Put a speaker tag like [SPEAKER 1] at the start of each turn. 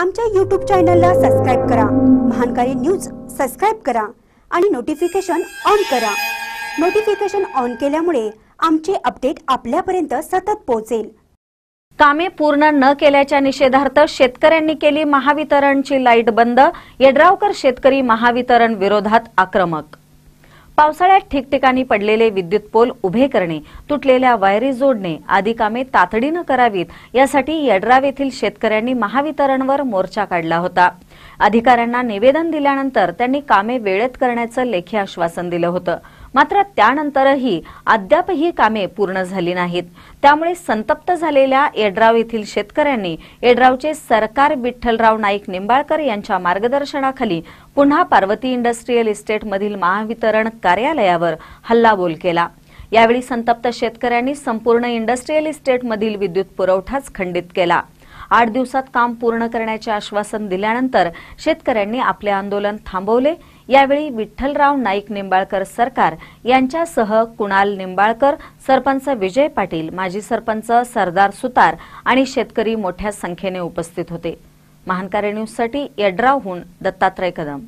[SPEAKER 1] आमच्या यूट्यूब चॅनलला सबस्क्राईब करा महानकारी न्यूज सबस्क्राईब करा आणि नोटिफिकेशन ऑन करा नोटिफिकेशन ऑन केल्यामुळे आमचे अपडेट आपल्यापर्यंत सतत पोहोचेल
[SPEAKER 2] कामे पूर्ण न केल्याच्या निषेधार्थ शेतकऱ्यांनी केली महावितरणची लाईट बंद येड्रावकर शेतकरी महावितरण विरोधात आक्रमक पावसाळ्यात ठिकठिकाणी पडलेले विद्युत पोल उभे करणे तुटलेल्या वायरी जोडणे आदी कामे तातडीनं करावीत यासाठी यड्राव येथील शेतकऱ्यांनी महावितरणवर मोर्चा काढला होता अधिकाऱ्यांना निवेदन दिल्यानंतर त्यांनी कामे वेळेत करण्याचं लेखी आश्वासन दिलं होतं मात्र त्यानंतरही अद्याप ही कामे पूर्ण झाली नाहीत त्यामुळे संतप्त झालेल्या येड्राव येथील शेतकऱ्यांनी येड्रावचे सरकार विठ्ठलराव नाईक निंबाळकर यांच्या मार्गदर्शनाखाली पुन्हा पार्वती इंडस्ट्रीयल इस्टेटमधील महावितरण कार्यालयावर हल्लाबोल केला यावेळी संतप्त शेतकऱ्यांनी संपूर्ण इंडस्ट्रीयल इस्टेटमधील विद्युत पुरवठाच खंडित केला आठ दिवसात काम पूर्ण करण्याचे आश्वासन दिल्यानंतर शेतकऱ्यांनी आपले आंदोलन थांबवले यावेळी विठ्ठलराव नाईक निंबाळकर सरकार यांच्यासह कुणाल निंबाळकर सरपंच विजय पाटील माजी सरपंच सरदार सुतार आणि शेतकरी मोठ्या संख्येने उपस्थित होते महानकार्य न्यूजसाठी यड्रावहून दत्तात्रय कदम